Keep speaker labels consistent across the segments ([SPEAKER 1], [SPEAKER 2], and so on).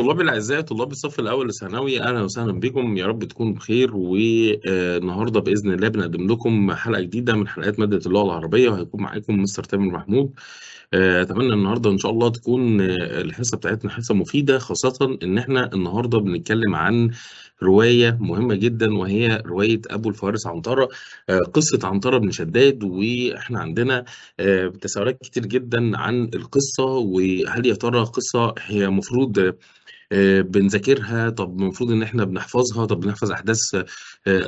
[SPEAKER 1] طلاب الأعزاء طلاب الصف الأول الثانوي أهلا وسهلا بكم يا رب تكونوا بخير والنهاردة بإذن الله بنقدم لكم حلقة جديدة من حلقات مادة اللغة العربية وهيكون معاكم مستر تامر محمود آه، أتمنى النهاردة إن شاء الله تكون آه، الحصة بتاعتنا حصة مفيدة خاصة إن إحنا النهاردة بنتكلم عن رواية مهمة جدا وهي رواية أبو الفارس عنترة آه، قصة عنترة بن شداد وإحنا عندنا تساؤلات كتير جدا عن القصة وهل يا ترى قصة هي مفروض آه، بنذاكرها، طب المفروض إن إحنا بنحفظها، طب بنحفظ أحداث آه،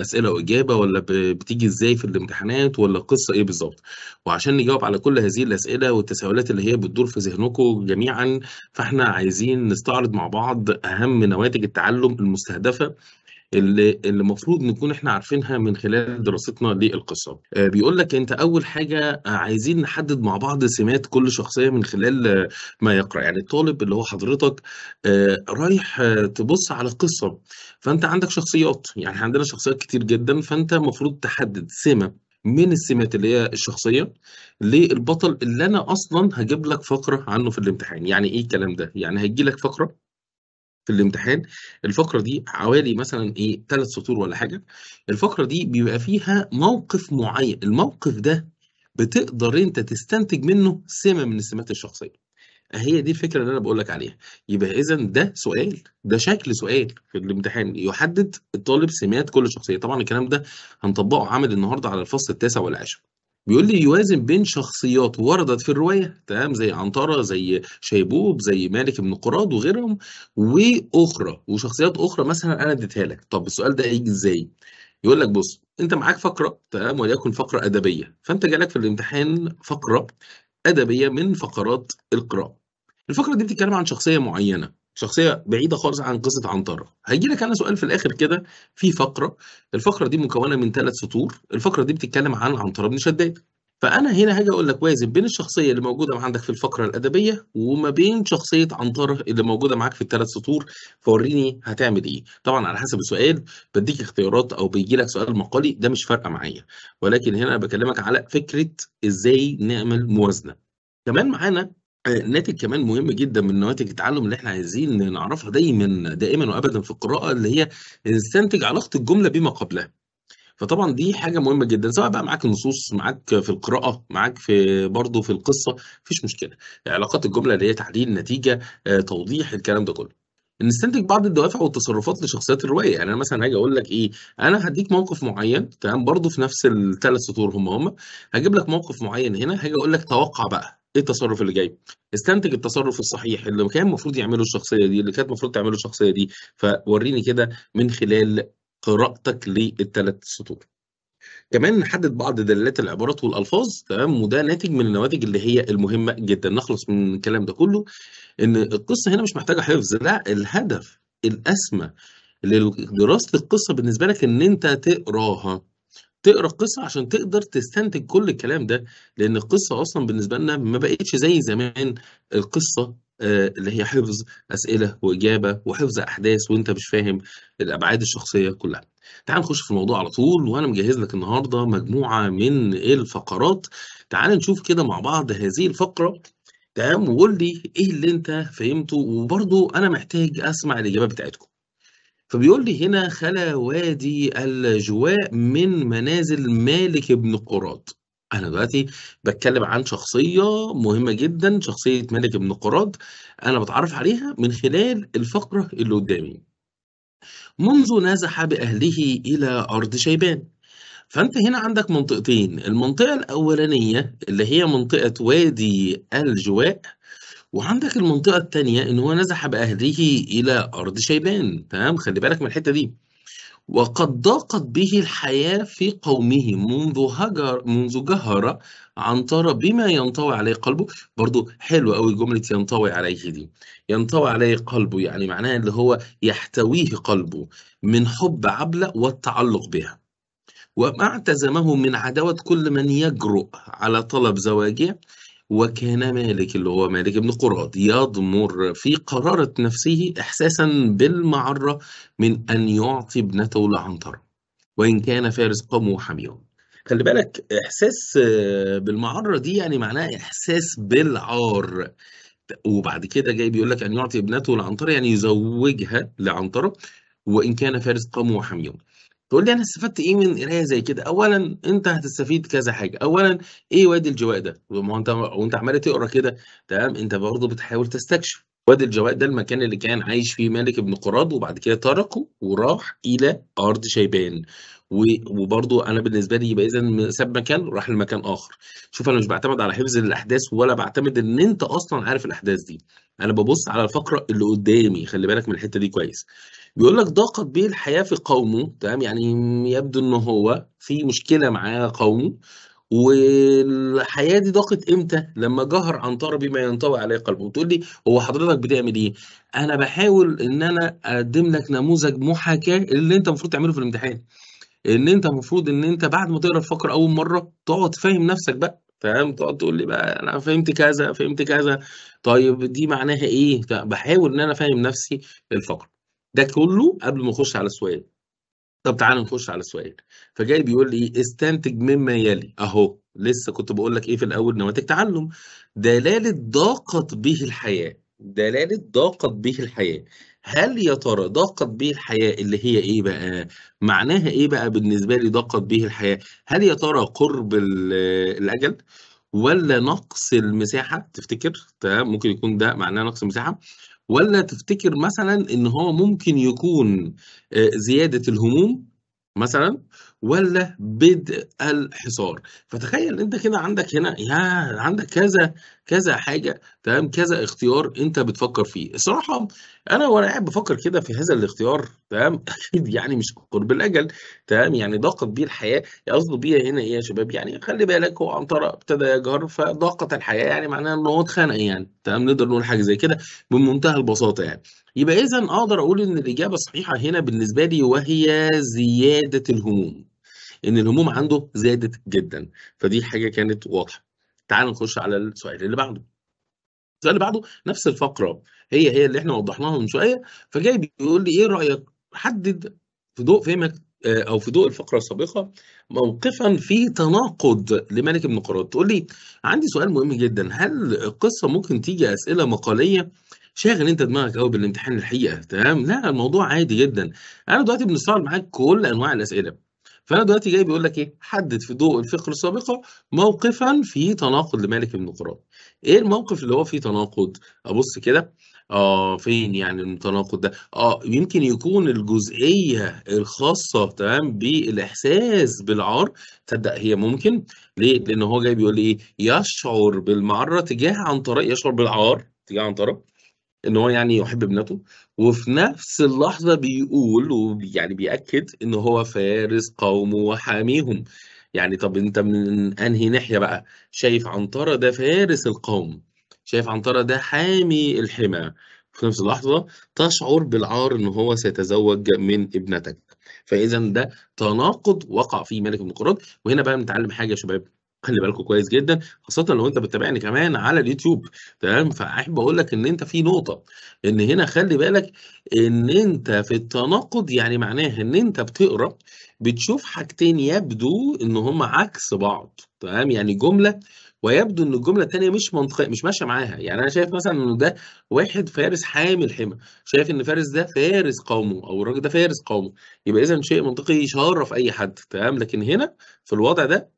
[SPEAKER 1] أسئلة وإجابة ولا بتيجي إزاي في الامتحانات ولا القصة إيه بالظبط وعشان نجاوب على كل هذه الأسئلة والتساؤلات اللي هي بتدور في ذهنكم جميعًا، فإحنا عايزين نستعرض مع بعض أهم نواتج التعلم المستهدفة اللي اللي المفروض نكون احنا عارفينها من خلال دراستنا للقصه آه، بيقول لك انت اول حاجه آه، عايزين نحدد مع بعض سمات كل شخصيه من خلال آه، ما يقرا يعني الطالب اللي هو حضرتك رايح تبص على القصه فانت عندك شخصيات يعني عندنا شخصيات كتير جدا فانت المفروض تحدد سمه من السمات اللي هي الشخصيه للبطل اللي انا اصلا هجيب لك فقره عنه في الامتحان يعني ايه الكلام ده يعني هيجي لك فقره في الامتحان الفقره دي حوالي مثلا ايه ثلاث سطور ولا حاجه الفقره دي بيبقى فيها موقف معين الموقف ده بتقدر انت تستنتج منه سمه من السمات الشخصيه هي دي الفكره اللي انا بقول لك عليها يبقى اذا ده سؤال ده شكل سؤال في الامتحان يحدد الطالب سمات كل شخصيه طبعا الكلام ده هنطبقه عامل النهارده على الفصل التاسع والعاشر بيقول لي يوازن بين شخصيات وردت في الرواية تمام زي عنترة زي شيبوب زي مالك بن قراد وغيرهم وأخرى وشخصيات أخرى مثلا أنا اديتها لك طب السؤال ده هيجي إزاي؟ يقول لك بص أنت معاك فقرة تمام وليكن فقرة أدبية فأنت جالك في الامتحان فقرة أدبية من فقرات القراءة الفقرة دي بتتكلم عن شخصية معينة شخصيه بعيده خالص عن قصه عنتره هيجي لك انا سؤال في الاخر كده في فقره الفقره دي مكونه من ثلاث سطور الفقره دي بتتكلم عن عنتره بن شداد فانا هنا هاجي اقول لك وازن بين الشخصيه اللي موجوده عندك في الفقره الادبيه وما بين شخصيه عنتره اللي موجوده معاك في الثلاث سطور فوريني هتعمل ايه طبعا على حسب السؤال بديك اختيارات او بيجي لك سؤال مقالي ده مش فارقه معايا ولكن هنا انا بكلمك على فكره ازاي نعمل موازنه كمان معانا ناتج كمان مهم جدًا من نواتج التعلُّم اللي إحنا عايزين نعرفها دايمًا دائمًا وأبدًا في القراءة، اللي هي استنتج علاقة الجملة بما قبلها. فطبعًا دي حاجة مهمة جدًا، سواء بقى معاك النصوص، معاك في القراءة، معاك في برضه في القِصّة، مفيش مشكلة. علاقات الجملة اللي هي تحليل، نتيجة، آه، توضيح، الكلام ده كُلّه. نستنتج بعض الدوافع والتصرُّفات لشخصيات الرواية، يعني أنا مثلًا هاجي أقول لك إيه، أنا هديك موقِف معيّن تمام، برضه في نفس الثلاث سطور هم، هم، هجيب لك موقِف معيّن هنا، هاجي أقول لك توقّع بقى. ايه التصرف اللي جاي استنتج التصرف الصحيح اللي كان المفروض يعمله الشخصيه دي اللي كانت المفروض تعمله الشخصيه دي فوريني كده من خلال قراءتك للثلاث سطور كمان نحدد بعض دلالات العبارات والالفاظ تمام وده ناتج من النواتج اللي هي المهمه جدا نخلص من الكلام ده كله ان القصه هنا مش محتاجه حفظ لا الهدف الاسمى لدراسه القصه بالنسبه لك ان انت تقراها تقرا القصه عشان تقدر تستنتج كل الكلام ده لان القصه اصلا بالنسبه لنا ما بقتش زي زمان القصه آه، اللي هي حفظ اسئله واجابه وحفظ احداث وانت مش فاهم الابعاد الشخصيه كلها. تعال نخش في الموضوع على طول وانا مجهز لك النهارده مجموعه من الفقرات تعال نشوف كده مع بعض هذه الفقره تمام وقول لي ايه اللي انت فهمته وبرضه انا محتاج اسمع الاجابه بتاعتكم. فبيقول لي هنا خلا وادي الجواء من منازل مالك بن قراد انا دلوقتي بتكلم عن شخصيه مهمه جدا شخصيه مالك بن قراد انا بتعرف عليها من خلال الفقره اللي قدامي منذ نزح باهله الى ارض شيبان فانت هنا عندك منطقتين المنطقه الاولانيه اللي هي منطقه وادي الجواء وعندك المنطقة التانية إن هو نزح بأهله إلى أرض شيبان تمام خلي بالك من الحتة دي وقد ضاقت به الحياة في قومه منذ هجر منذ جهر عن ترى بما ينطوي عليه قلبه برضو حلو قوي جملة ينطوي عليه دي ينطوي عليه قلبه يعني معناها اللي هو يحتويه قلبه من حب عبلة والتعلق بها وما اعتزمه من عداوة كل من يجرؤ على طلب زواجه وكان مالك اللي هو مالك بن قراد يضمر في قرارة نفسه إحساسا بالمعرة من أن يعطي ابنته لعنترة وإن كان فارس قومه وحميهم خلي بالك إحساس آه، بالمعرة دي يعني معناه إحساس بالعار وبعد كده جاي بيقول لك أن يعطي ابنته لعنترة يعني يزوجها لعنترة وإن كان فارس قومه وحميهم تقول لي انا استفدت ايه من قرايه زي كده اولا انت هتستفيد كذا حاجه اولا ايه وادي الجواء ده ما هو انت وانت عمال تقرا كده تمام انت برضه بتحاول تستكشف وادي الجواء ده المكان اللي كان عايش فيه مالك بن قراد وبعد كده تركه وراح الى ارض شيبان وبرضه انا بالنسبه لي يبقى اذا ساب مكان وراح لمكان اخر شوف انا مش بعتمد على حفظ الاحداث ولا بعتمد ان انت اصلا عارف الاحداث دي انا ببص على الفقره اللي قدامي خلي بالك من الحته دي كويس بيقول لك ضاقت به الحياه في قومه تمام يعني يبدو ان هو في مشكله معاه قومه والحياه دي ضاقت امتى؟ لما جهر عن طار بما ينطوي عليه قلبه، تقول لي هو حضرتك بتعمل ايه؟ انا بحاول ان انا اقدم لك نموذج محاكاه اللي انت المفروض تعمله في الامتحان. ان انت المفروض ان انت بعد ما تقرا الفقره اول مره تقعد فاهم نفسك بقى فاهم تقعد تقول لي بقى انا فهمت كذا فهمت كذا طيب دي معناها ايه؟ بحاول ان انا فاهم نفسي الفقره. ده كله قبل ما اخش على السؤال طب تعالى نخش على السؤال فجاي بيقول لي ايه استنتج مما يلي اهو لسه كنت بقول لك ايه في الاول نواتج تعلم دلاله ضاقت به الحياه دلاله ضاقت به الحياه هل يا ترى ضاقت به الحياه اللي هي ايه بقى معناها ايه بقى بالنسبه لي ضاقت به الحياه هل يا ترى قرب الاجل ولا نقص المساحه تفتكر تمام ممكن يكون ده معناه نقص المساحه ولا تفتكر مثلا ان هو ممكن يكون آه، زياده الهموم مثلا ولا بدء الحصار فتخيل انت كده عندك هنا يا عندك كذا كذا حاجه تمام كذا اختيار انت بتفكر فيه الصراحه انا وانا قاعد بفكر كده في هذا الاختيار تمام اكيد يعني مش قرب الاجل تمام يعني ضاقت بيه الحياه يقصدوا يعني بيها هنا ايه يا شباب يعني خلي بالك هو عنترة ابتدى يجهر فضاقت الحياه يعني معناها ان هو اتخانق يعني تمام نقدر نقول حاجه زي كده بمنتهى البساطه يعني يبقى إذا أقدر أقول إن الإجابة الصحيحة هنا بالنسبة لي وهي زيادة الهموم إن الهموم عنده زادت جدا فدي حاجة كانت واضحة تعال نخش على السؤال اللي بعده السؤال اللي بعده نفس الفقرة هي هي اللي احنا وضحناها من شوية فجاي بيقول لي إيه رأيك حدد في ضوء فهمك آه، او في ضوء الفقره السابقه موقفا في تناقض لملك ابن قراد تقول لي عندي سؤال مهم جدا هل القصه ممكن تيجي اسئله مقاليه شاغل انت دماغك قوي بالامتحان الحقيقه تمام لا الموضوع عادي جدا انا دلوقتي بنستعرض معاك كل انواع الاسئله فانا دلوقتي جاي بيقول لك ايه حدد في ضوء الفقره السابقه موقفا فيه تناقض لمالك بن قران ايه الموقف اللي هو فيه تناقض ابص كده اه فين يعني التناقض ده اه يمكن يكون الجزئيه الخاصه تمام بالاحساس بالعار تصدق هي ممكن ليه لان هو جاي بيقول ايه يشعر بالمعره تجاه عن طريق يشعر بالعار تجاه عن طريق ان هو يعني يحب ابنته وفي نفس اللحظه بيقول ويعني بياكد ان هو فارس قومه وحاميهم يعني طب انت من انهي ناحيه بقى شايف عنتره ده فارس القوم شايف عنتره ده حامي الحمى في نفس اللحظه تشعر بالعار ان هو سيتزوج من ابنتك فاذا ده تناقض وقع فيه ملك بن قراد وهنا بقى بنتعلم حاجه يا شباب خلي بالكوا كويس جدًا، خاصةً لو أنت بتتابعني كمان على اليوتيوب تمام، فأحب أقول لك إن أنت في نقطة، إن هنا خلي بالك إن أنت في التناقض يعني معناها إن أنت بتقرا بتشوف حاجتين يبدو إن هما عكس بعض تمام، يعني جملة ويبدو إن الجملة التانية مش منطقية مش ماشية معاها، يعني أنا شايف مثلًا إن ده واحد فارس حامل حمى، شايف إن فارس ده فارس قومه أو الراجل ده فارس قومه، يبقى إذًا شيء منطقي يشرّف أي حد تمام، لكن هنا في الوضع ده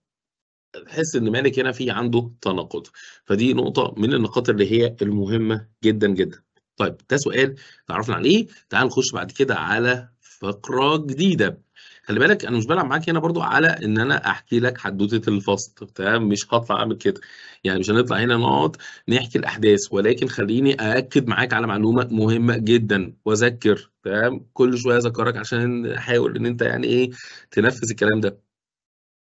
[SPEAKER 1] بحس ان مالك هنا في عنده تناقض فدي نقطه من النقاط اللي هي المهمه جدا جدا طيب ده سؤال تعرفنا عليه تعال نخش بعد كده على فقره جديده خلي بالك انا مش بلعب معاك هنا برضو على ان انا احكي لك حدوته الفصل تمام مش هطلع اعمل كده يعني مش هنطلع هنا نقعد نحكي الاحداث ولكن خليني ااكد معاك على معلومه مهمه جدا واذكر تمام كل شويه اذكرك عشان احاول ان انت يعني ايه تنفذ الكلام ده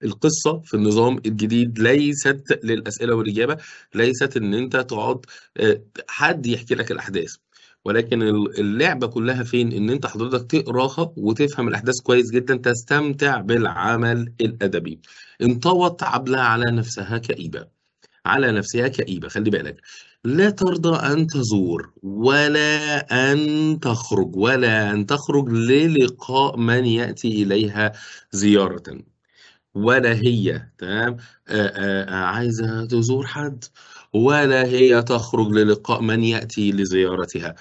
[SPEAKER 1] القصه في النظام الجديد ليست للاسئله والاجابه ليست ان انت تقعد آه، حد يحكي لك الاحداث ولكن اللعبه كلها فين ان انت حضرتك تقراها وتفهم الاحداث كويس جدا تستمتع بالعمل الادبي انطوت عبلة على نفسها كئيبه على نفسها كئيبه خلي بالك لا ترضى ان تزور ولا ان تخرج ولا ان تخرج للقاء من ياتي اليها زياره ولا هي تمام آه، آه، آه، عايزة تزور حد ولا هي تخرج للقاء من يأتي لزيارتها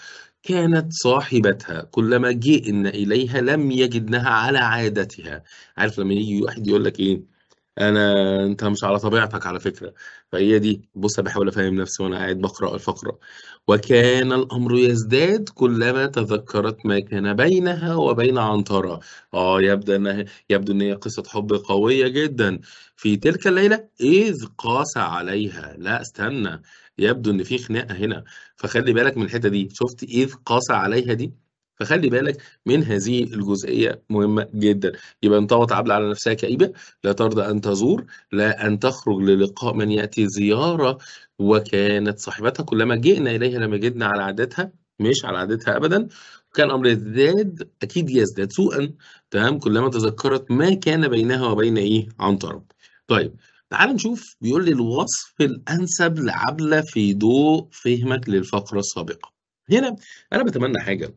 [SPEAKER 1] كانت صاحبتها كلما جئنا إليها لم يجدنها على عادتها عارف لما يجي واحد يقول لك إيه أنا أنت مش على طبيعتك على فكرة فهي دي بص أنا بحاول أفهم نفسي وأنا قاعد بقرأ الفقرة وكان الأمر يزداد كلما تذكرت ما كان بينها وبين عنترة آه يبدو أنها يبدو أن هي قصة حب قوية جدا في تلك الليلة إذ قاس عليها لا استنى يبدو أن في خناقة هنا فخلي بالك من الحتة دي شفت إذ قاس عليها دي فخلي بالك من هذه الجزئيه مهمه جدا يبقى انطوت عبله على نفسها كئيبه لا ترضى ان تزور لا ان تخرج للقاء من ياتي زياره وكانت صاحبتها كلما جئنا اليها لما جدنا على عادتها مش على عادتها ابدا كان امر يزداد اكيد يزداد سوءا تمام كلما تذكرت ما كان بينها وبين ايه عنترة طيب تعال نشوف بيقول لي الوصف الانسب لعبله في ضوء فهمك للفقره السابقه هنا انا بتمنى حاجه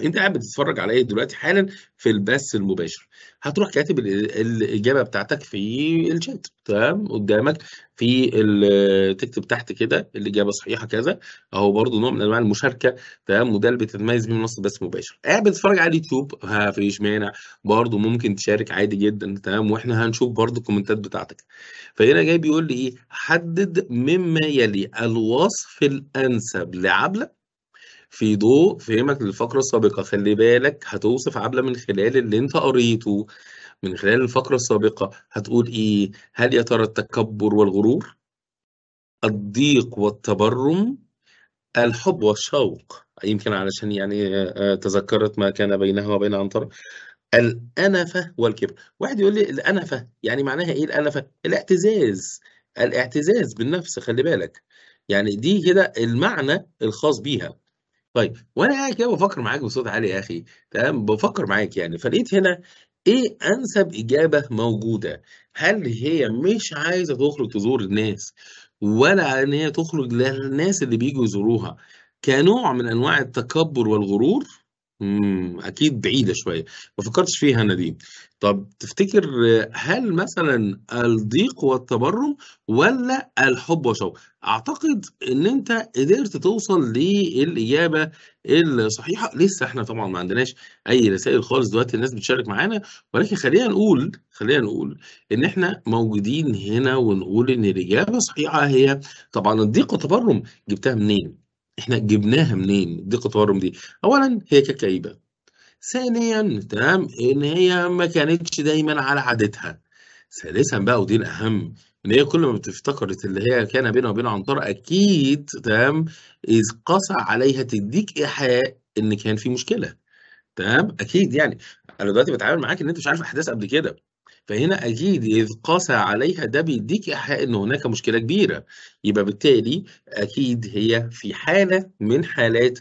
[SPEAKER 1] انت قاعد بتتفرج على ايه دلوقتي حالا في البث المباشر هتروح كاتب الاجابه بتاعتك في الشات تمام قدامك في تكتب تحت كده الاجابه صحيحه كذا اهو برضو نوع من انواع المشاركه تمام وده اللي بتتميز بيه منصه بث مباشر قاعد بتتفرج على اليوتيوب مفيش مانع برضو ممكن تشارك عادي جدا تمام واحنا هنشوف برضو الكومنتات بتاعتك فهنا جاي بيقول لي ايه حدد مما يلي الوصف الانسب لعبله في ضوء فهمك للفقرة السابقة خلي بالك هتوصف عبلة من خلال اللي انت قريته من خلال الفقرة السابقة هتقول ايه هل يا ترى التكبر والغرور الضيق والتبرم الحب والشوق يمكن علشان يعني آه، آه، تذكرت ما كان بينها وبين عنترة الأنفة والكبر واحد يقول لي الأنفة يعني معناها إيه الأنفة الاعتزاز الاعتزاز بالنفس خلي بالك يعني دي كده المعنى الخاص بيها طيب وأنا قاعد كده بفكر معاك بصوت عالي يا أخي، تمام، بفكر معاك يعني، فلقيت هنا إيه أنسب إجابة موجودة، هل هي مش عايزة تخرج تزور الناس، ولا إن هي تخرج للناس اللي بيجوا يزوروها، كنوع من أنواع التكبُّر والغرور؟ إمم، أكيد بعيدة شوية، ما فكّرتش فيها أنا دي. طَب تفتكر هل مثلًا الضيق والتبرُّم ولا الحُب والشَّوق؟ أعتقد إن أنت قدرت توصل للإجابة الصحيحة، لسه إحنا طبعًا ما عندناش أي رسائل خالص دلوقتي الناس بتشارك معانا، ولكن خلّينا نقول خلّينا نقول إن إحنا موجودين هنا ونقول إن الإجابة الصحيحة هي طبعًا الضيق والتبرُّم، جِبتها منين؟ احنا جبناها منين دقه التورم دي اولا هي كئيبه ثانيا تمام ان هي ما كانتش دايما على عادتها ثالثا بقى ودي الاهم ان هي كل ما بتفتكرت اللي هي كان بينها وبين عنتر اكيد تمام اذ قسى عليها تديك ايحاء ان كان في مشكله تمام اكيد يعني انا دلوقتي بتعامل معاك ان انت مش عارف احداث قبل كده فهنا اكيد اذ قاسى عليها ده بيديك احياء ان هناك مشكله كبيره يبقى بالتالي اكيد هي في حاله من حالات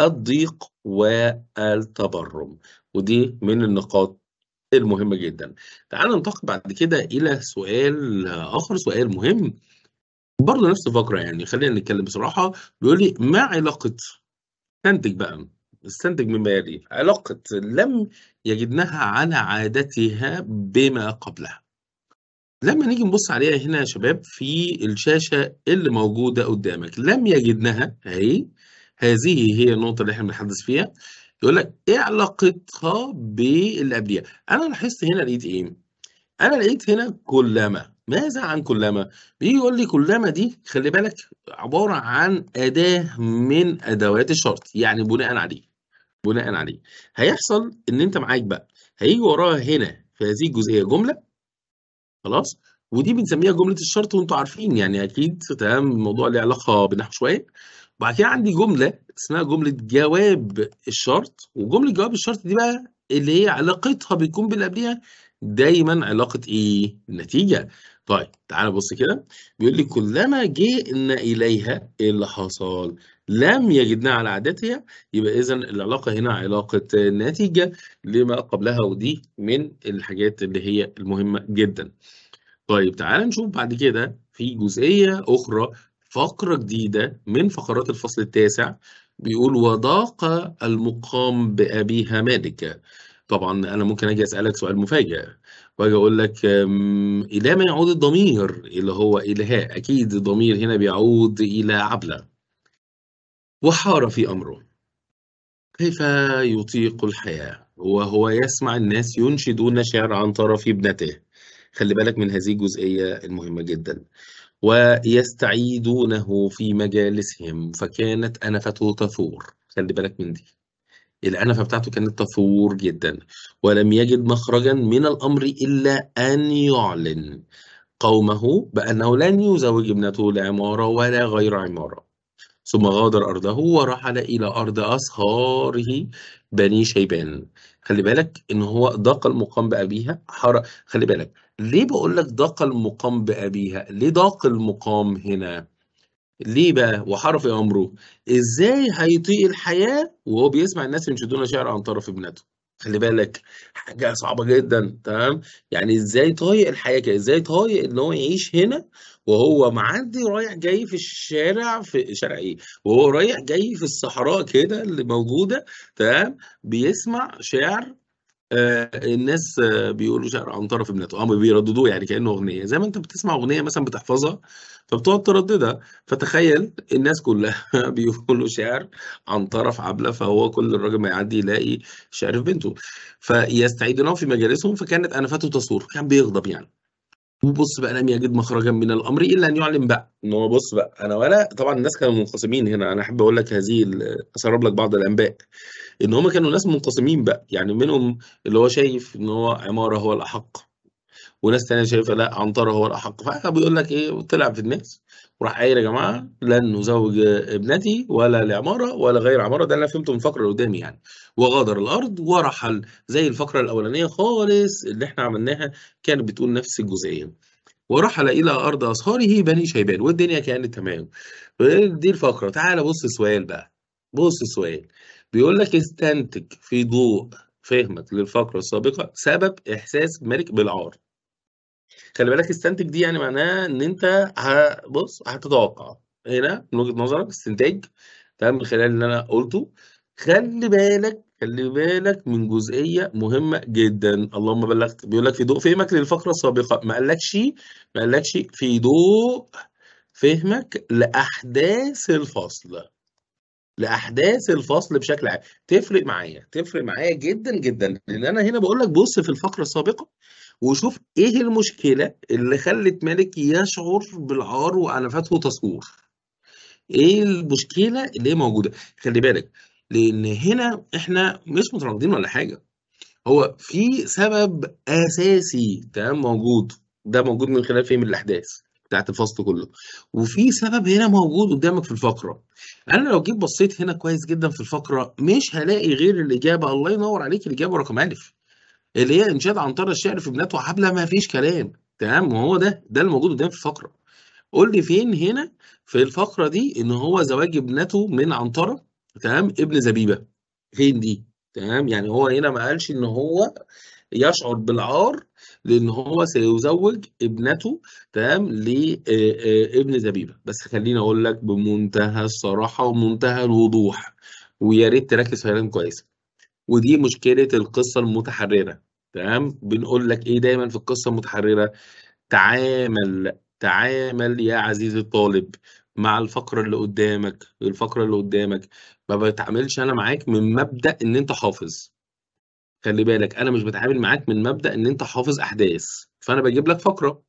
[SPEAKER 1] الضيق والتبرم ودي من النقاط المهمه جدا تعال ننتقل بعد كده الى سؤال اخر سؤال مهم برضه نفس الفقره يعني خلينا نتكلم بصراحه بيقول لي ما علاقه تنتج بقى استنتج مما يلي علاقة لم يجدنها على عادتها بما قبلها لما نيجي نبص عليها هنا يا شباب في الشاشة اللي موجودة قدامك لم يجدنها أهي هذه هي النقطة اللي احنا بنتحدث فيها يقول لك ايه علاقتها باللي انا لاحظت هنا لقيت ايه انا لقيت هنا كلما ماذا عن كلما بيجي يقول لي كلما دي خلي بالك عباره عن اداه من ادوات الشرط يعني بناء عليه بناء عليه هيحصل ان انت معاك بقى هيجي وراها هنا في هذه الجزئيه جمله خلاص ودي بنسميها جمله الشرط وانتوا عارفين يعني اكيد تمام الموضوع له علاقه بالنحو شويه وبعد كده عندي جمله اسمها جمله جواب الشرط وجمله جواب الشرط دي بقى اللي هي علاقتها بيكون باللي قبليها دايما علاقه ايه؟ نتيجه طيب تعالى بص كده بيقول لي كلما جئنا اليها ايه اللي حصل؟ لم يجدنا على عادتها يبقى اذا العلاقه هنا علاقه نتيجه لما قبلها ودي من الحاجات اللي هي المهمه جدا. طيب تعالى نشوف بعد كده في جزئيه اخرى فقره جديده من فقرات الفصل التاسع بيقول وضاق المقام بابيها مالك. طبعا انا ممكن اجي اسالك سؤال مفاجئ واجي اقول لك الى ما يعود الضمير اللي هو الهاء اكيد الضمير هنا بيعود الى عبله وحار في امره كيف يطيق الحياه وهو يسمع الناس ينشدون شعر عن طرف ابنته خلي بالك من هذه الجزئيه المهمه جدا ويستعيدونه في مجالسهم فكانت انفته تثور خلي بالك من دي العنفة بتاعته كانت تثور جدا ولم يجد مخرجا من الأمر إلا أن يعلن قومه بأنه لن يزوج ابنته لعمارة ولا غير عمارة ثم غادر أرضه ورحل إلى أرض أصهاره بني شيبان خلي بالك إن هو ضاق المقام بأبيها حر... خلي بالك ليه بقول لك ضاق المقام بأبيها ليه ضاق المقام هنا ليه بقى وحرف امره ازاي هيطيق الحياه وهو بيسمع الناس ينشدون شعر عن طرف ابنته خلي بالك حاجه صعبه جدا تمام يعني ازاي طايق الحياه كده ازاي طايق ان هو يعيش هنا وهو معدي رايح جاي في الشارع في شارع ايه وهو رايح جاي في الصحراء كده اللي موجوده تمام بيسمع شعر آه، الناس آه، بيقولوا شعر عن طرف ابنته هم آه، بيرددوه يعني كأنه أغنية زي ما أنت بتسمع أغنية مثلا بتحفظها فبتقعد ترددها فتخيل الناس كلها بيقولوا شعر عن طرف عبلة فهو كل الراجل ما يعدي يلاقي شعر في بنته فيستعيدونه في مجالسهم فكانت أنفته تصور كان بيغضب يعني وبص بقى لم يجد مخرجا من الامر الا ان يعلن بقى ان هو بص بقى انا وانا طبعا الناس كانوا منقسمين هنا انا احب اقول لك هذه اسرب لك بعض الانباء ان هم كانوا ناس منقسمين بقى يعني منهم اللي هو شايف ان هو عماره هو الاحق وناس تانية شايفه لا عنتره هو الاحق فبيقول لك ايه طلع في الناس وراح قايل يا جماعه لن نزوج ابنتي ولا لعماره ولا غير عماره ده اللي انا فهمته من الفقره اللي قدامي يعني وغادر الارض ورحل زي الفقره الاولانيه خالص اللي احنا عملناها كانت بتقول نفس الجزئيه ورحل الى ارض اصهاره بني شيبان والدنيا كانت تمام دي الفقره تعال بص السؤال بقى بص السؤال بيقول لك استنتج في ضوء فهمك للفقره السابقه سبب احساس مالك بالعار خلي بالك استنتج دي يعني معناها ان انت بص هتتوقع هنا من وجهه نظرك استنتاج تمام من خلال اللي انا قلته خلي بالك خلي بالك من جزئيه مهمه جدا اللهم بلغت بيقول لك في ضوء فهمك للفقره السابقه ما قالكش ما قالكش في ضوء فهمك لاحداث الفصل لاحداث الفصل بشكل عام تفرق معايا تفرق معايا جدا جدا لان انا هنا بقول لك بص في الفقره السابقه وشوف ايه المشكله اللي خلت مالك يشعر بالعار وعلى فاته تصور ايه المشكله اللي هي موجوده خلي بالك لان هنا احنا مش متناقضين ولا حاجه هو في سبب اساسي تمام موجود ده موجود من خلال فهم الاحداث بتاعت الفصل كله وفي سبب هنا موجود قدامك في الفقره انا لو جيت بصيت هنا كويس جدا في الفقره مش هلاقي غير الاجابه الله ينور عليك الاجابه رقم الف اللي هي انشاد عنتر الشعر في بنات وحبلة ما فيش كلام تمام وهو ده ده الموجود قدام في الفقره قول لي فين هنا في الفقره دي ان هو زواج ابنته من عنتره تمام ابن زبيبه فين دي تمام يعني هو هنا ما قالش ان هو يشعر بالعار لان هو سيزوج ابنته تمام لابن آه، آه، زبيبه بس خليني اقول لك بمنتهى الصراحه ومنتهى الوضوح ويا ريت تركز فعلا كويس ودي مشكله القصه المتحرره تمام بنقول لك ايه دايما في القصه المتحرره تعامل تعامل يا عزيزي الطالب مع الفقره اللي قدامك الفقره اللي قدامك ما بتعاملش انا معاك من مبدا ان انت حافظ خلي بالك انا مش بتعامل معاك من مبدا ان انت حافظ احداث فانا بجيب لك فقره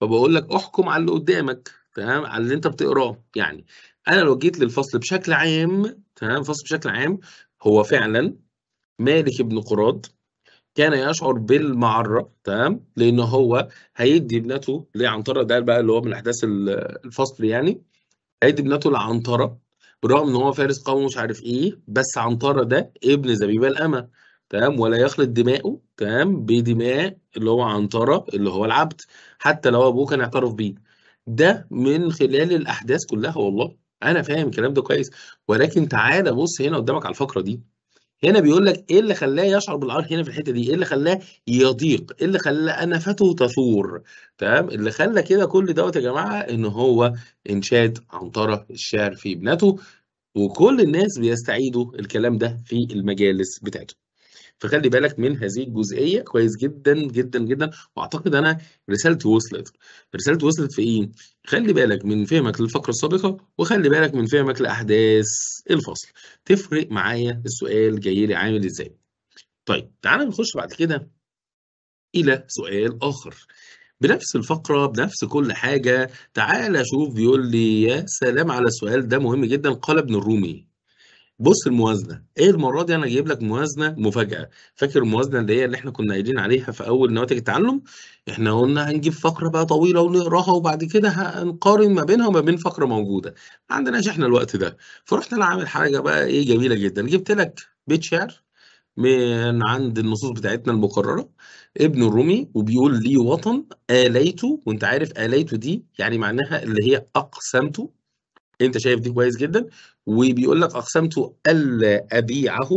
[SPEAKER 1] فبقول لك احكم على اللي قدامك تمام على اللي انت بتقراه يعني انا لو جيت للفصل بشكل عام تمام الفصل بشكل عام هو فعلا مالك بن قراد كان يشعر بالمعره تمام لان هو هيدي ابنته لعنتره ده بقى اللي هو من احداث الفصل يعني هيدي ابنته لعنتره برغم ان هو فارس قومه مش عارف ايه بس عنتره ده ابن زبيبه الامه تمام ولا يخلط دماؤه تمام بدماء اللي هو عنترة اللي هو العبد حتى لو ابوه كان اعترف بيه ده من خلال الاحداث كلها والله انا فاهم الكلام ده كويس ولكن تعالى بص هنا قدامك على الفقره دي هنا بيقول لك ايه اللي خلاه يشعر بالعار هنا في الحته دي ايه اللي خلاه يضيق ايه اللي خلى انفته تثور تمام اللي خلى كده كل دوت يا جماعه ان هو انشاد عنتره الشعر في ابنته وكل الناس بيستعيدوا الكلام ده في المجالس بتاعته فخلي بالك من هذه الجزئيه كويس جدا جدا جدا واعتقد انا رسالتي وصلت رسالتي وصلت في ايه خلي بالك من فهمك للفقره السابقه وخلي بالك من فهمك لاحداث الفصل تفرق معايا السؤال جاي لي عامل ازاي طيب تعالى نخش بعد كده الى سؤال اخر بنفس الفقرة بنفس كل حاجة تعالى شوف بيقول لي يا سلام على السؤال ده مهم جدا قال ابن الرومي بص الموازنه ايه المره دي انا جايب لك موازنه مفاجاه فاكر الموازنه اللي هي اللي احنا كنا قايلين عليها في اول نواتج التعلم احنا قلنا هنجيب فقره بقى طويله ونقراها وبعد كده هنقارن ما بينها وما بين فقره موجوده ما عندناش احنا الوقت ده فرحت انا عامل حاجه بقى ايه جميله جدا جبت لك بيت شعر من عند النصوص بتاعتنا المقررة ابن الرومي وبيقول لي وطن آليته وانت عارف آليته دي يعني معناها اللي هي أقسمته انت شايف دي كويس جدا وبيقول لك اقسمت الا ابيعه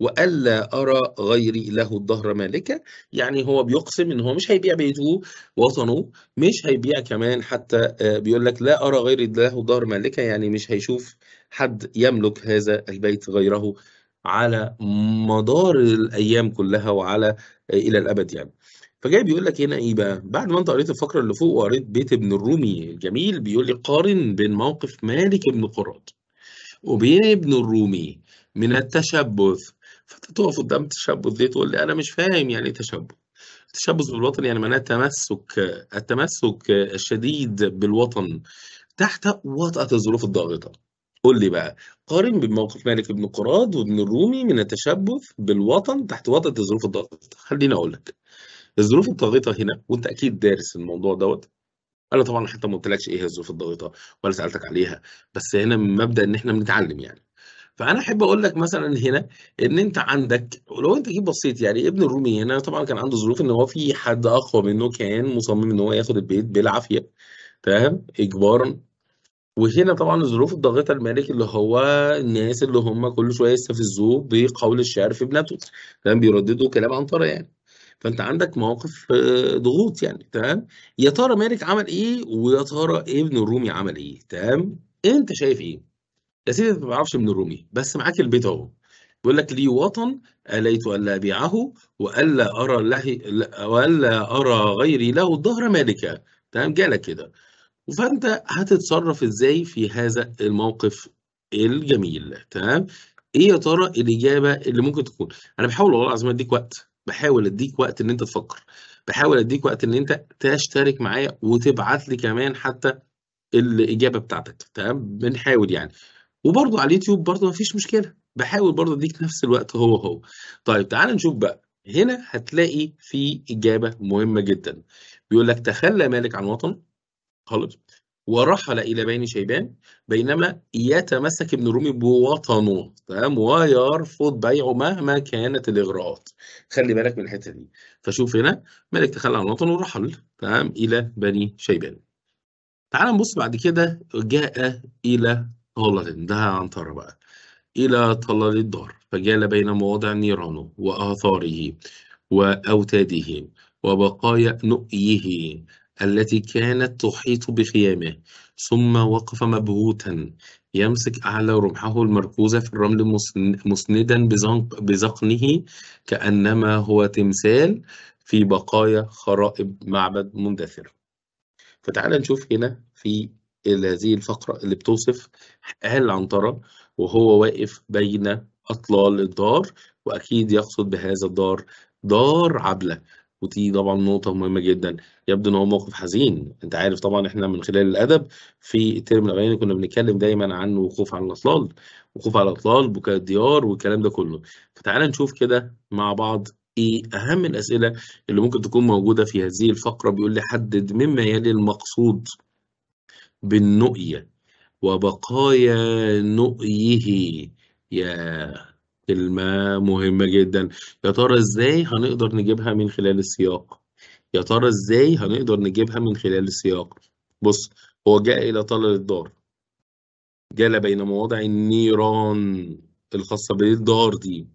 [SPEAKER 1] والا ارى غيري له الدهر مالكا يعني هو بيقسم ان هو مش هيبيع بيته وطنه مش هيبيع كمان حتى آه، بيقول لك لا ارى غيري له الدهر مالكا يعني مش هيشوف حد يملك هذا البيت غيره على مدار الايام كلها وعلى آه، الى الابد يعني فجاي بيقول لك هنا ايه بقى؟ بعد ما انت قريت الفقره اللي فوق وقريت بيت ابن الرومي الجميل بيقول لي قارن بين موقف مالك ابن قراد وبين ابن الرومي من التشبث فانت تقف قدام التشبث دي تقول لي انا مش فاهم يعني ايه تشبث التشبث بالوطن يعني معناه التمسك التمسك الشديد بالوطن تحت وطأة الظروف الضاغطة قول لي بقى قارن بين موقف مالك ابن قراد وابن الرومي من التشبث بالوطن تحت وطأة الظروف الضاغطة خليني اقول لك الظروف الضاغطه هنا وانت اكيد دارس الموضوع دوت انا طبعا حتى ما قلتلكش ايه هي الظروف الضاغطه ولا سالتك عليها بس هنا من مبدا ان احنا بنتعلم يعني فانا احب اقول لك مثلا هنا ان انت عندك لو انت جيت بصيت يعني ابن الرومي هنا طبعا كان عنده ظروف ان هو في حد اقوى منه كان مصمم ان هو ياخد البيت بالعافيه تمام اجبارا وهنا طبعا الظروف الضاغطه الملك اللي هو الناس اللي هم كل شويه يستفزوه بقول الشعر في ابنته تمام بيرددوا كلام عنتره يعني فانت عندك مواقف آه، ضغوط يعني تمام يا ترى مالك عمل ايه ويا ترى ابن الرومي عمل ايه تمام انت شايف ايه يا سيدي انت ما بعرفش ابن الرومي بس معاك البيت اهو بيقول لك لي وطن أليت ألا أبيعه وألا أرى له وألا أرى غيري له الظهر مالكا تمام جالك كده فانت هتتصرف ازاي في هذا الموقف الجميل تمام ايه يا ترى الاجابه اللي ممكن تكون انا بحاول والله العظيم اديك وقت بحاول اديك وقت ان انت تفكر بحاول اديك وقت ان انت تشترك معايا وتبعت لي كمان حتى الاجابه بتاعتك تمام بنحاول يعني وبرضو على اليوتيوب برضو مفيش مشكله بحاول برضو اديك نفس الوقت هو هو طيب تعال نشوف بقى هنا هتلاقي في اجابه مهمه جدا بيقول لك تخلى مالك عن وطن خالص ورحل إلى بني شيبان بينما يتمسك ابن الرومي بوطنه تمام ويرفض بيعه مهما كانت الإغراءات خلي بالك من الحتة دي فشوف هنا ملك تخلى عن وطنه ورحل تمام إلى بني شيبان تعال نبص بعد كده جاء إلى طلال ده عنترة بقى إلى طلال الدار فجال بين مواضع نيرانه وآثاره وأوتاده وبقايا نؤيه التي كانت تحيط بخيامه ثم وقف مبهوتا يمسك أعلى رمحه المركوزة في الرمل مسندا بذقنه كأنما هو تمثال في بقايا خرائب معبد مندثر فتعال نشوف هنا في هذه الفقرة اللي بتوصف أهل العنترة وهو واقف بين أطلال الدار وأكيد يقصد بهذا الدار دار عبلة ودي طبعا نقطة مهمة جدا يبدو ان هو موقف حزين انت عارف طبعا احنا من خلال الادب في الترم الاولاني كنا بنتكلم دايما عن وقوف على الاطلال وقوف على الاطلال بكاء الديار والكلام ده كله فتعال نشوف كده مع بعض ايه اهم الاسئله اللي ممكن تكون موجوده في هذه الفقره بيقول لي حدد مما يلي المقصود بالنؤيه وبقايا نؤيه يا كلمة مهمة جدا يا ترى ازاي هنقدر نجيبها من خلال السياق يا ترى ازاي هنقدر نجيبها من خلال السياق بص هو جاء إلى طلل الدار جال بين مواضع النيران الخاصة بالدار دي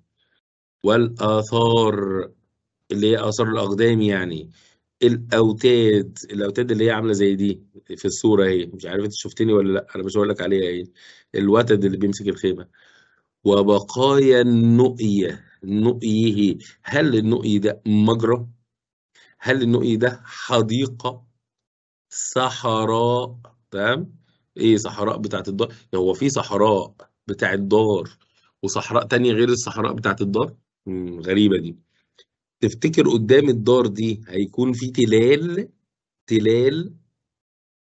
[SPEAKER 1] والآثار اللي هي آثار الأقدام يعني الأوتاد الأوتاد اللي هي عاملة زي دي في الصورة اهي مش عارف انت شفتني ولا لأ أنا مش هقول لك عليها ايه الوتد اللي بيمسك الخيمة وبقايا النؤية نؤيه هل النؤي ده مجرى هل النؤي ده حديقة صحراء تمام ايه صحراء بتاعت الدار هو في صحراء بتاعت الدار وصحراء تانية غير الصحراء بتاعت الدار غريبة دي تفتكر قدام الدار دي هيكون في تلال تلال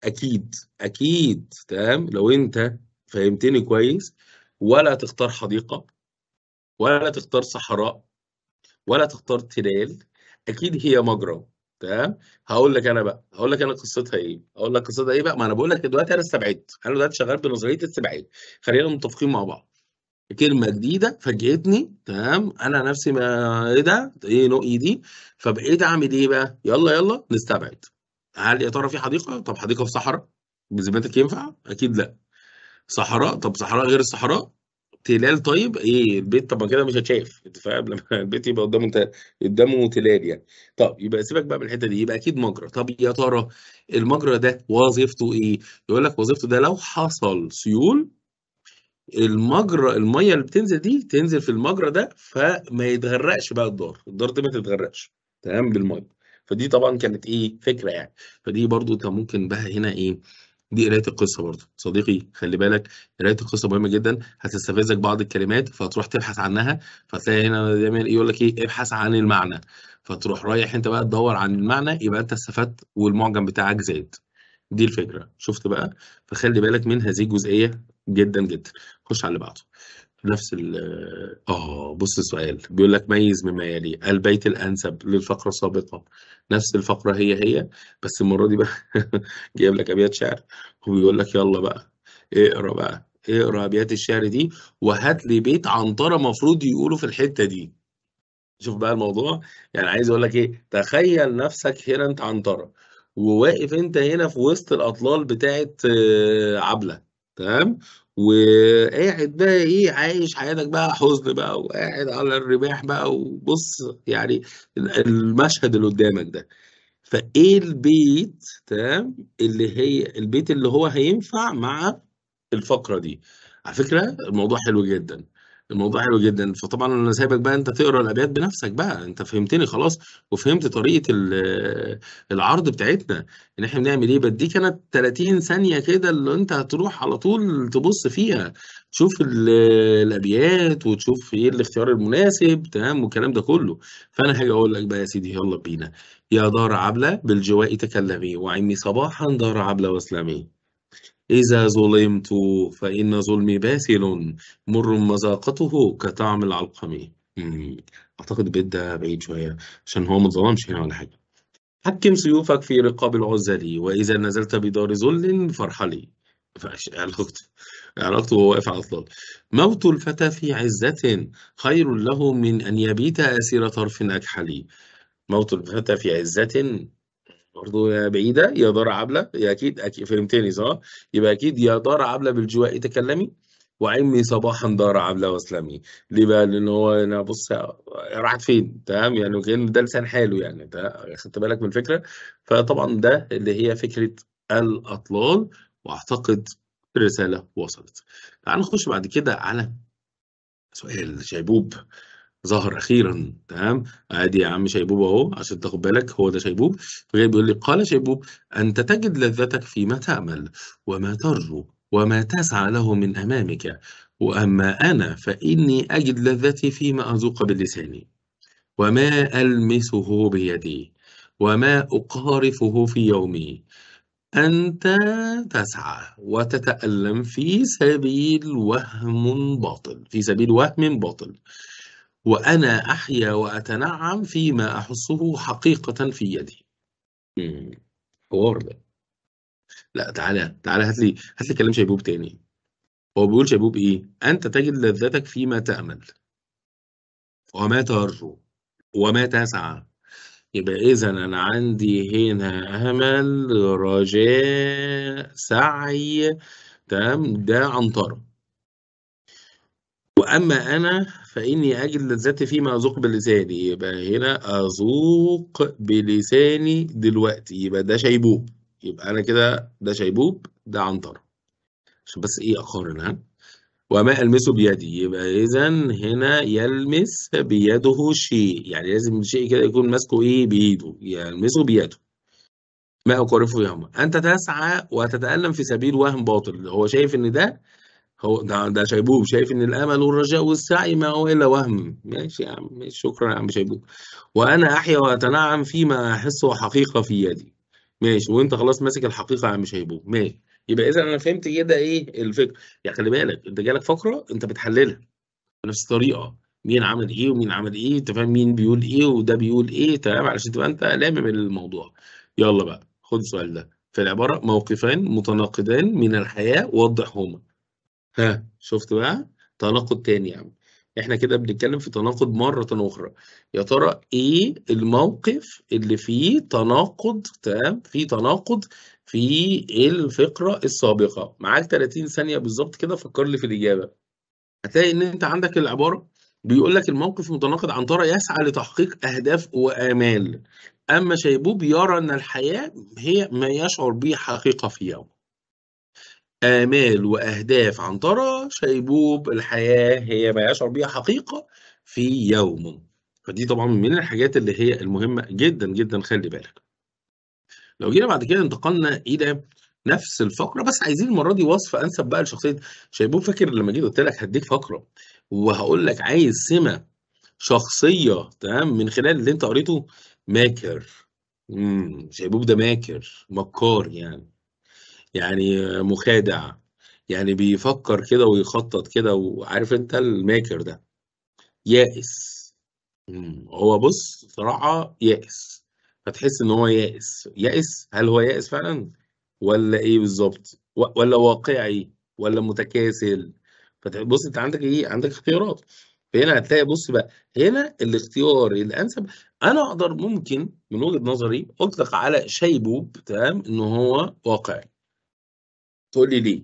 [SPEAKER 1] اكيد اكيد تمام لو انت فهمتني كويس ولا تختار حديقة ولا تختار صحراء ولا تختار تلال أكيد هي مجرى تمام هقول لك انا بقى هقول لك انا قصتها ايه هقول لك قصتها ايه بقى ما انا بقول لك دلوقتي انا استبعدت انا دلوقتي شغال بنظريه الاستبعاد خلينا متفقين مع بعض كلمه جديده فاجئتني تمام انا نفسي ما ايه ده ايه نو اي دي فبقيت اعمل ايه بقى يلا يلا نستبعد هل يا ترى في حديقه طب حديقه في صحراء بذمتك ينفع اكيد لا صحراء طب صحراء غير الصحراء تلال طيب ايه البيت طبعا كده مش هتشاف انت فاهم لما البيت يبقى قدامه انت قدامه تلال يعني طب يبقى سيبك بقى من الحته دي يبقى اكيد مجرى طب يا ترى المجرى ده وظيفته ايه يقول لك وظيفته ده لو حصل سيول المجرى الميه اللي بتنزل دي تنزل في المجرى ده فما يتغرقش بقى الدار الدار دي ما تتغرقش تمام بالميه فدي طبعا كانت ايه فكره يعني فدي برضو انت ممكن بقى هنا ايه دي قرايه القصه برضه صديقي خلي بالك قرايه القصه مهمه جدا هتستفزك بعض الكلمات فتروح تبحث عنها فتلاقي هنا دايما يقول لك ايه ابحث عن المعنى فتروح رايح انت بقى تدور عن المعنى يبقى انت استفدت والمعجم بتاعك زاد دي الفكره شفت بقى فخلي بالك من هذه الجزئيه جدا جدا خش على اللي بعده نفس ال اه بص السؤال بيقول لك ميز مما يلي البيت الانسب للفقره السابقه نفس الفقره هي هي بس المره دي بقى جايب لك ابيات شعر وبيقول لك يلا بقى اقرا بقى اقرا ابيات الشعر دي وهات لي بيت عنطره مفروض يقولوا في الحته دي شوف بقى الموضوع يعني عايز اقول لك ايه تخيل نفسك هنا انت عنطره وواقف انت هنا في وسط الاطلال بتاعت آه، عبله تمام وقاعد بقى إيه عايش حياتك بقى حزن بقى وقاعد على الرماح بقى وبُص يعني المشهد اللي قدامك ده. فإيه البيت تمام، اللي هي البيت اللي هو هينفع مع الفقرة دي. على فكرة الموضوع حلو جدًا. الموضوع حلو جدا فطبعا انا سايبك بقى انت تقرا الابيات بنفسك بقى انت فهمتني خلاص وفهمت طريقه آه، العرض بتاعتنا ان احنا بنعمل ايه بديك انا 30 ثانيه كده اللي انت هتروح على طول تبص فيها تشوف آه، الابيات وتشوف ايه الاختيار المناسب تمام والكلام ده كله فانا هاجي اقول لك بقى يا سيدي يلا بينا يا دار عبله بالجواء تكلمي وعمي صباحا دار عبله واسلمي إذا ظلمت فإن ظلمي باسل مر مذاقته كطعم العلقم أعتقد بيت ده بعيد شوية عشان هو متظلمش هنا يعني ولا حاجة حكم سيوفك في رقاب العزل وإذا نزلت بدار ذل فارحلي علاقته علاقته وهو واقف على الأطلال موت الفتى في عزة خير له من أن يبيت أسير طرف أكحل موت الفتى في عزة برضه يا بعيدة يا دار عبلة يا أكيد أكيد فهمتني صح؟ يبقى أكيد يا دار عبلة بالجواء تكلمي وعمي صباحا دار عبلة واسلمي ليه بقى؟ لأن هو أنا بص راحت فين تمام؟ يعني وكأن ده لسان حاله يعني أنت خدت بالك من الفكرة؟ فطبعا ده اللي هي فكرة الأطلال وأعتقد الرسالة وصلت. تعال نخش بعد كده على سؤال شيبوب ظهر اخيرا تمام ادي يا عم شيبوب اهو عشان تاخد بالك هو ده شيبوب فجاي بيقول لي قال شيبوب انت تجد لذتك فيما تامل وما ترجو وما تسعى له من امامك واما انا فاني اجد لذتي فيما اذوق بلساني وما المسه بيدي وما اقارفه في يومي انت تسعى وتتالم في سبيل وهم باطل في سبيل وهم باطل وأنا أحيا وأتنعم فيما أحسه حقيقة في يدي حوار ده لا تعالى تعالى هات لي هات لي كلام شيبوب تاني هو بيقول شيبوب إيه أنت تجد لذتك فيما تأمل وما ترجو وما تسعى يبقى إذا أنا عندي هنا أمل رجاء سعي تمام ده عنطرة واما أنا فإني أجد لذتي فيما أذوق بلساني يبقى هنا أذوق بلساني دلوقتي يبقى ده شيبوب يبقى أنا كده ده شيبوب ده عنتر عشان بس إيه أقارن ها وما ألمسه بيدي يبقى إذا هنا يلمس بيده شيء يعني لازم الشيء كده يكون ماسكه إيه بإيده يلمسه بيده ما أقارفه يهمه أنت تسعى وتتألم في سبيل وهم باطل هو شايف إن ده هو ده ده شيبوب شايف ان الامل والرجاء والسعي ما هو الا وهم ماشي يا عم شكرا يا عم شيبوب وانا احيا واتنعم فيما احسه حقيقه في يدي ماشي وانت خلاص ماسك الحقيقه يا عم شيبوب ماشي يبقى اذا انا فهمت كده ايه الفكره يعني خلي بالك انت جالك فقره انت بتحللها بنفس الطريقه مين عمل ايه ومين عمل ايه انت فاهم مين بيقول ايه وده بيقول ايه تمام علشان تبقى انت لامم الموضوع يلا بقى خد السؤال ده في العباره موقفان متناقضان من الحياه وضحهما ها شفت بقى تناقض تاني يا عم احنا كده بنتكلم في تناقض مرة أخرى يا ترى ايه الموقف اللي فيه تناقض تمام في تناقض في الفقرة السابقة معاك 30 ثانية بالظبط كده فكر لي في الإجابة هتلاقي إن أنت عندك العبارة بيقول لك الموقف متناقض ترى يسعى لتحقيق أهداف وآمال أما شيبوب يرى أن الحياة هي ما يشعر به حقيقة في يوم آمال وأهداف عنترة شيبوب الحياة هي ما يشعر بها حقيقة في يوم فدي طبعا من الحاجات اللي هي المهمة جدا جدا خلي بالك لو جينا بعد كده انتقلنا إلى نفس الفقرة بس عايزين المرة دي وصف أنسب بقى لشخصية شيبوب فاكر لما جيت قلت لك هديك فقرة وهقول لك عايز سمة شخصية تمام من خلال اللي أنت قريته ماكر امم شيبوب ده ماكر مكار يعني يعني مخادع يعني بيفكر كده ويخطط كده وعارف انت الماكر ده يائس هو بص بصراحة يائس فتحس ان هو يائس يائس هل هو يائس فعلا ولا ايه بالظبط ولا واقعي ولا متكاسل بص انت عندك ايه عندك اختيارات فهنا هتلاقي بص بقى هنا الاختيار الانسب انا اقدر ممكن من وجهة نظري اطلق على شيبوب تمام ان هو واقعي تقول لي ليه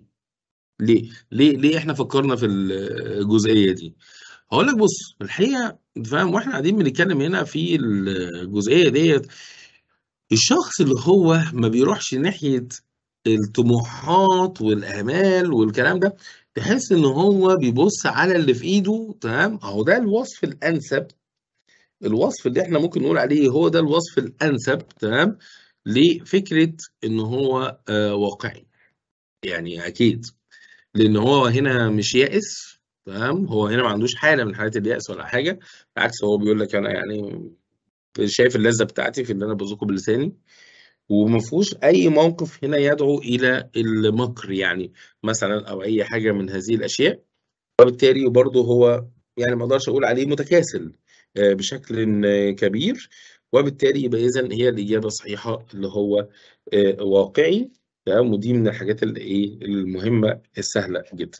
[SPEAKER 1] ليه ليه ليه احنا فكرنا في الجزئيه دي هقول لك بص الحقيقه انت فاهم واحنا قاعدين بنتكلم هنا في الجزئيه ديت الشخص اللي هو ما بيروحش ناحيه الطموحات والامال والكلام ده تحس ان هو بيبص على اللي في ايده تمام اهو ده الوصف الانسب الوصف اللي احنا ممكن نقول عليه هو ده الوصف الانسب تمام لفكره ان هو آه، واقعي يعني اكيد لان هو هنا مش يائس تمام هو هنا ما عندوش حاله من حالات اليأس ولا حاجه بالعكس هو بيقول لك انا يعني شايف اللذه بتاعتي في اللي انا بذوقه بلساني وما فيهوش اي موقف هنا يدعو الى المكر يعني مثلا او اي حاجه من هذه الاشياء وبالتالي برضه هو يعني ما اقدرش اقول عليه متكاسل آه، بشكل كبير وبالتالي يبقى اذا هي الاجابه الصحيحه اللي هو آه، واقعي تمام ودي من الحاجات اللي ايه المهمه السهله جدا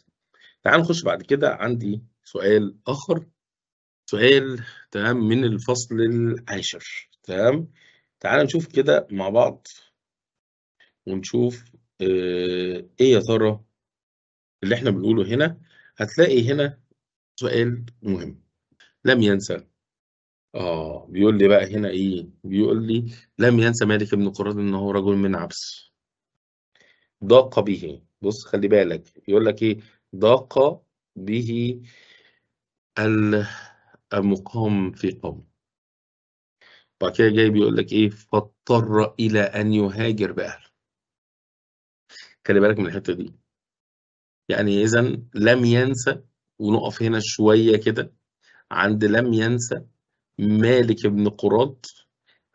[SPEAKER 1] تعال نخش بعد كده عندي سؤال اخر سؤال تمام من الفصل العاشر تمام تعال نشوف كده مع بعض ونشوف آه، ايه يا ترى اللي احنا بنقوله هنا هتلاقي هنا سؤال مهم لم ينسى اه بيقول لي بقى هنا ايه بيقول لي لم ينسى مالك بن قراد انه رجل من عبس ضاق به بص خلي بالك يقول لك ايه ضاق به المقام في قوم بعد كده جاي بيقول لك ايه فاضطر الى ان يهاجر باهله خلي بالك من الحته دي يعني اذا لم ينسى ونقف هنا شويه كده عند لم ينسى مالك بن قراد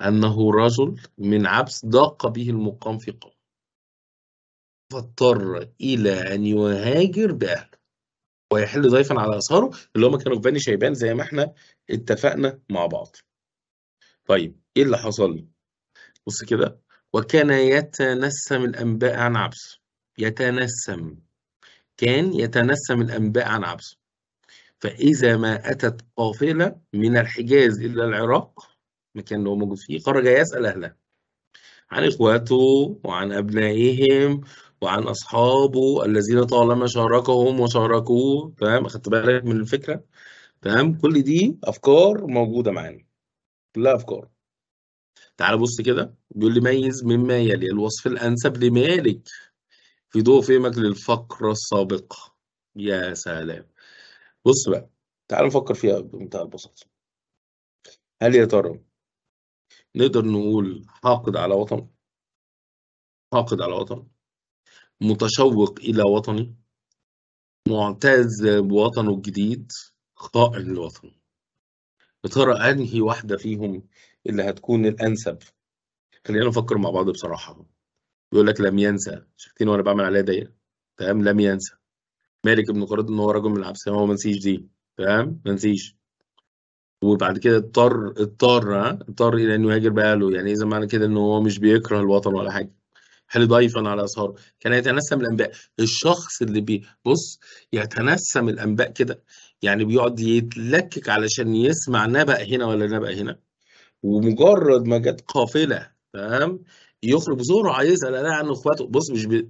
[SPEAKER 1] انه رجل من عبس ضاق به المقام في قوم فاضطر إلى أن يهاجر بأهله ويحل ضيفا على أسهاره اللي هم كانوا في بني شيبان زي ما احنا اتفقنا مع بعض. طيب إيه اللي حصل؟ بص كده وكان يتنسم الأنباء عن عبس يتنسم كان يتنسم الأنباء عن عبس فإذا ما أتت قافلة من الحجاز إلى العراق المكان اللي هو موجود فيه خرج يسأل أهله عن إخواته وعن أبنائهم وعن أصحابه الذين طالما شاركهم وشاركوه فاهم أخدت بالك من الفكرة فاهم كل دي أفكار موجودة معانا كلها أفكار تعال بص كده بيقول لي ميز مما يلي الوصف الأنسب لمالك في ضوء فهمك للفقرة السابقة يا سلام بص بقى تعال نفكر فيها بمنتهى البساطة هل يا ترى نقدر نقول حاقد على وطن حاقد على وطن متشوق إلى وطني معتز بوطنه الجديد خائن لوطنه يا ترى أنهي واحدة فيهم اللي هتكون الأنسب خلينا نفكر مع بعض بصراحة بيقول لك لم ينسى شفتين وأنا بعمل عليها دايرة تمام لم ينسى مالك بن قرد إن هو رجل من ما هو ما نسيش دي تمام ما نسيش وبعد كده اضطر اضطر اضطر الى انه يهاجر بقاله يعني اذا معنى كده ان هو مش بيكره الوطن ولا حاجه هل ضيفا على أسهاره كان يتنسم الأنباء الشخص اللي بيبص يتنسم الأنباء كده يعني بيقعد يتلكك علشان يسمع نبأ هنا ولا نبأ هنا ومجرد ما جت قافلة تمام يخرج بسرعة يسأل ألا عن إخواته بص مش بي...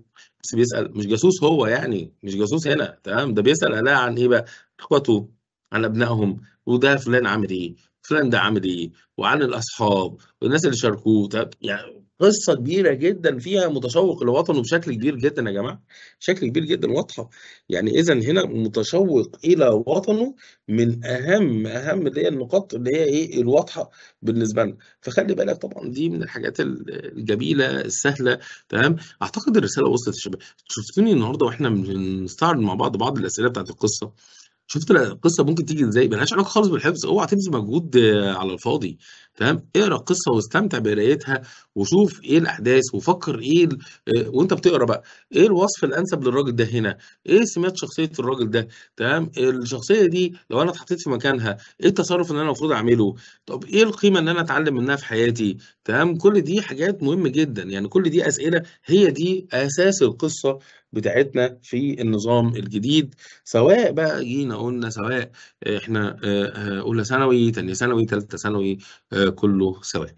[SPEAKER 1] بس بيسأل مش جاسوس هو يعني مش جاسوس هنا تمام ده بيسأل ألا عن إيه بقى إخواته عن أبنائهم وده فلان عامل إيه فلان ده عامل ايه وعن الاصحاب والناس اللي شاركوه يعني قصه كبيره جدا فيها متشوق لوطنه بشكل كبير جدا يا جماعه بشكل كبير جدا واضحه يعني اذا هنا متشوق الى وطنه من اهم اهم اللي هي النقاط اللي هي ايه الواضحه بالنسبه لنا فخلي بالك طبعا دي من الحاجات الجميله السهله تمام اعتقد الرساله وصلت للشباب شفتوني النهارده واحنا بنستعرض مع بعض بعض الاسئله بتاعت القصه شفت القصه ممكن تيجي ازاي مالهاش علاقه خالص بالحفظ اوعى تبذل مجهود على الفاضي تمام اقرا القصه واستمتع بقرايتها وشوف ايه الاحداث وفكر ايه ال... آه، وانت بتقرا بقى ايه الوصف الانسب للراجل ده هنا ايه سمات شخصيه الراجل ده تمام الشخصيه دي لو انا اتحطيت في مكانها ايه التصرف اللي انا المفروض اعمله طب ايه القيمه اللي انا اتعلم منها في حياتي تمام كل دي حاجات مهمه جدا يعني كل دي اسئله هي دي اساس القصه بتاعتنا في النظام الجديد سواء بقى جينا قلنا سواء احنا آه، آه، اولى ثانوي ثانيه ثانوي ثالثه ثانوي كله سواء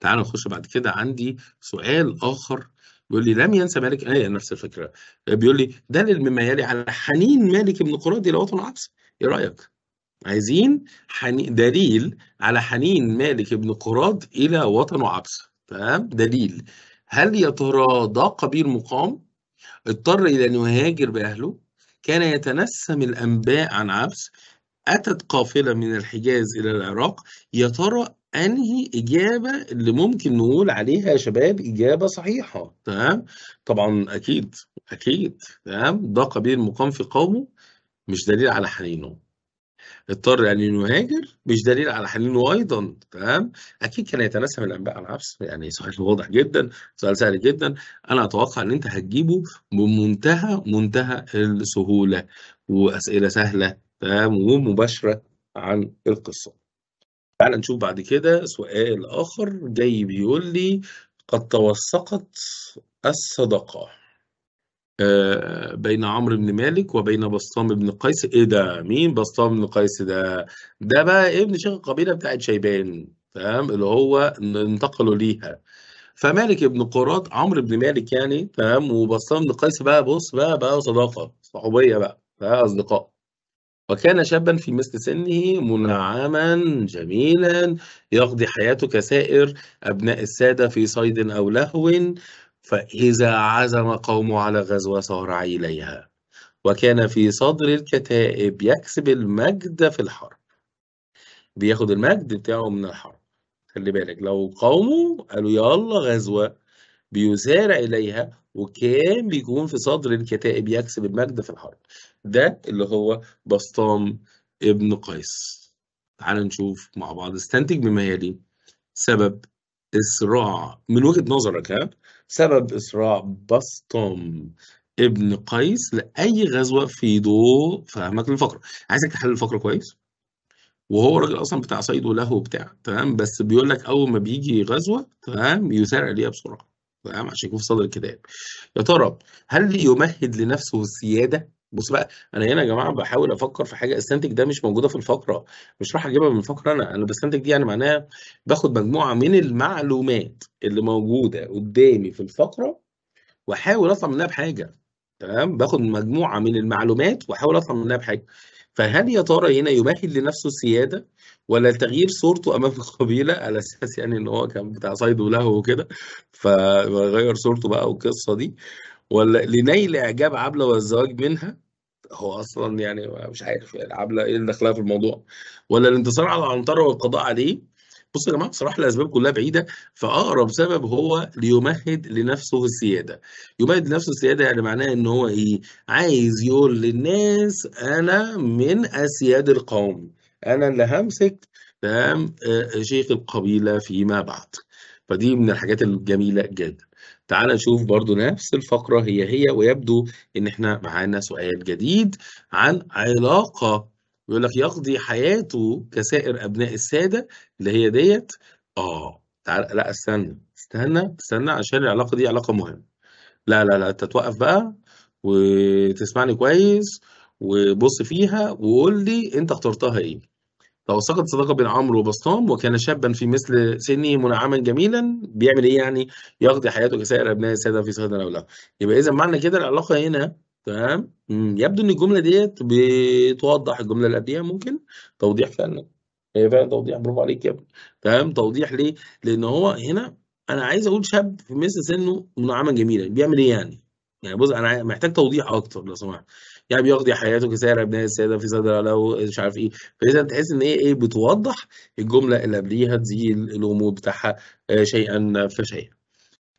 [SPEAKER 1] تعالوا نخش بعد كده عندي سؤال آخر بيقول لي لم ينسى مالك آية نفس الفكرة بيقول لي دلل مما يلي على حنين مالك بن قراد إلى وطن العبس إيه رأيك؟ عايزين حنين دليل على حنين مالك بن قراد إلى وطن عبس تمام دليل هل يا ترى ضاق قبيل مقام اضطر إلى أن يهاجر بأهله كان يتنسم الأنباء عن عبس أتت قافلة من الحجاز إلى العراق يا ترى انهي اجابه اللي ممكن نقول عليها يا شباب اجابه صحيحه تمام طبعا اكيد اكيد تمام ده قبيل مقام في قومه مش دليل على حنينه اضطر يعني انه يهاجر مش دليل على حنينه ايضا تمام اكيد كان يتناسب الانباء على العبس يعني سؤال واضح جدا سؤال سهل جدا انا اتوقع ان انت هتجيبه بمنتهى منتهى السهوله واسئله سهله تمام ومباشره عن القصه تعال نشوف بعد كده سؤال آخر جاي بيقول لي قد توثقت الصدقة آه، بين عمرو بن مالك وبين بسطام بن قيس ايه ده مين بسطام بن قيس ده ده بقى ابن شيخ القبيله بتاعت شيبان تمام اللي هو انتقلوا ليها فمالك بن قراط عمرو بن مالك يعني تمام وبسطام بن قيس بقى بص بقى بقى صداقه صحوبيه بقى بقى اصدقاء وكان شابا في مثل سنه منعما جميلا يقضي حياته كسائر أبناء السادة في صيد أو لهو فإذا عزم قوم على غزوة صار إليها وكان في صدر الكتائب يكسب المجد في الحرب بياخد المجد بتاعه من الحرب خلي بالك لو قومه قالوا يلا غزوة بيسارع إليها وكان بيكون في صدر الكتائب يكسب المجد في الحرب ده اللي هو بسطام ابن قيس تعال نشوف مع بعض استنتج بما يلي سبب إسراع من وجهة نظرك ها سبب إسراع بسطام ابن قيس لأي غزوة في ضوء فهمك للفقرة عايزك تحلل الفقرة كويس وهو راجل أصلا بتاع صيد وله وبتاع تمام بس بيقول لك أول ما بيجي غزوة تمام يسارع ليها بسرعة تمام عشان يكون في صدر الكتاب يا ترى هل يمهد لنفسه السيادة بص بقى أنا هنا يا جماعة بحاول أفكّر في حاجة أستنتج ده مش موجودة في الفقرة، مش راح أجيبها من الفقرة أنا، أنا بستنتج دي يعني معناها باخد مجموعة من المعلومات اللي موجودة قدّامي في الفقرة وأحاول أطلع منها بحاجة، تمام، باخد مجموعة من المعلومات وأحاول أطلع منها بحاجة، فهل يا ترى هنا يمهد لنفسه السيادة ولا تغيير صورته أمام القبيلة على أساس يعني إن هو كان بتاع صيد ولهو وكده، فغيّر صورته بقى والقصة دي. ولا لنيل اعجاب عبله والزواج منها هو اصلا يعني مش عارف يعني عبله ايه اللي دخلها في الموضوع ولا الانتصار على العنتره والقضاء عليه بص يا جماعه بصراحه الاسباب كلها بعيده فاقرب سبب هو ليمهد لنفسه السياده يمهد لنفسه السياده يعني معناه ان هو ايه عايز يقول للناس انا من اسياد القوم انا اللي همسك تمام آه، شيخ القبيله فيما بعد فدي من الحاجات الجميله جدا تعال نشوف برضو نفس الفقرة هي هي ويبدو إن إحنا معانا سؤال جديد عن علاقة يقول لك يقضي حياته كسائر أبناء السادة اللي هي ديت آه تعال لا استنى استنى استنى عشان العلاقة دي علاقة مهمة لا لا لا أنت توقف بقى وتسمعني كويس وبص فيها وقول لي أنت اخترتها إيه لو سقط صداقة بين عمرو وبسطام وكان شابا في مثل سنه منعما جميلا بيعمل ايه يعني يقضي حياته كسائر ابناء السادة في صيد الأولاد يبقى اذا معنى كده العلاقة هنا تمام يبدو ان الجملة ديت بتوضح الجملة اللي قبليها ممكن توضيح فعلا هي فعلا توضيح برافو عليك يا ابني تمام توضيح ليه؟ لان هو هنا انا عايز اقول شاب في مثل سنه منعما جميلا بيعمل ايه يعني؟ يعني بص انا محتاج توضيح اكتر لو سمحت يعني بيقضي حياته كسائر ابناء الساده في صدر له مش عارف ايه فاذا تحس ان هي إيه،, ايه بتوضح الجمله اللي قبليها تزيل الامور بتاعها آه، شيئا فشيئا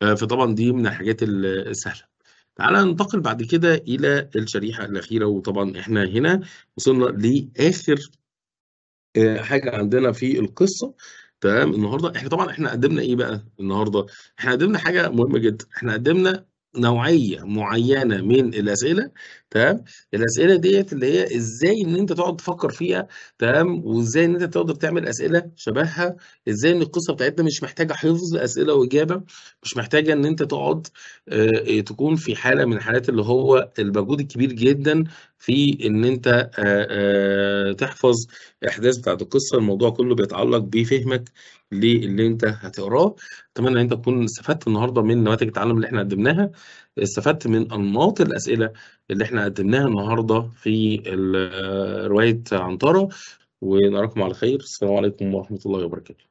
[SPEAKER 1] آه، فطبعا دي من الحاجات السهله تعالى ننتقل بعد كده الى الشريحه الاخيره وطبعا احنا هنا وصلنا لاخر آه، حاجه عندنا في القصه تمام النهارده احنا طبعا احنا قدمنا ايه بقى النهارده احنا قدمنا حاجه مهمه جدا احنا قدمنا نوعيه معينه من الاسئله تمام الاسئله ديت اللي هي ازاي ان انت تقعد تفكر فيها تمام وازاي ان انت تقدر تعمل اسئله شبهها ازاي ان القصه بتاعتنا مش محتاجه حفظ اسئله واجابه مش محتاجه ان انت تقعد آه تكون في حاله من الحالات اللي هو المجهود الكبير جدا في ان انت تحفظ احداث بتاعت القصه الموضوع كله بيتعلق بفهمك للي انت هتقراه اتمنى ان انت تكون استفدت النهارده من نواتج التعلم اللي احنا قدمناها استفدت من انماط الاسئله اللي احنا قدمناها النهارده في روايه عنتره ونراكم على خير السلام عليكم ورحمه الله وبركاته